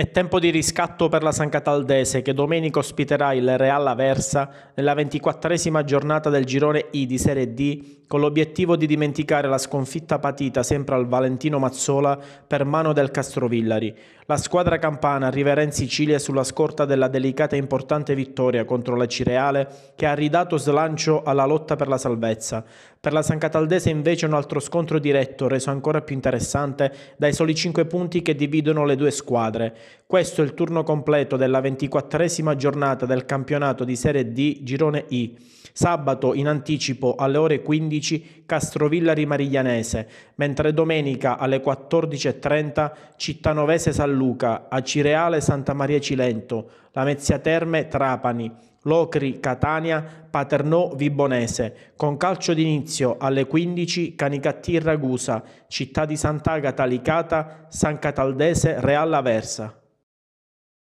È tempo di riscatto per la San Cataldese che domenica ospiterà il Real Aversa nella ventiquattresima giornata del girone I di Serie D con l'obiettivo di dimenticare la sconfitta patita sempre al Valentino Mazzola per mano del Castrovillari. La squadra campana arriverà in Sicilia sulla scorta della delicata e importante vittoria contro la Cireale che ha ridato slancio alla lotta per la salvezza. Per la San Cataldese invece un altro scontro diretto reso ancora più interessante dai soli 5 punti che dividono le due squadre. Questo è il turno completo della ventiquattresima giornata del campionato di Serie D Girone I. Sabato in anticipo alle ore 15 uffici Castrovillari Mariglianese, mentre domenica alle 14.30 Cittanovese San Luca, Acireale Santa Maria Cilento, Lamezia Terme Trapani, Locri Catania, Paternò Vibonese, con calcio d'inizio alle 15 Canicattì Ragusa, Città di Sant'Agata Licata, San Cataldese Real Aversa.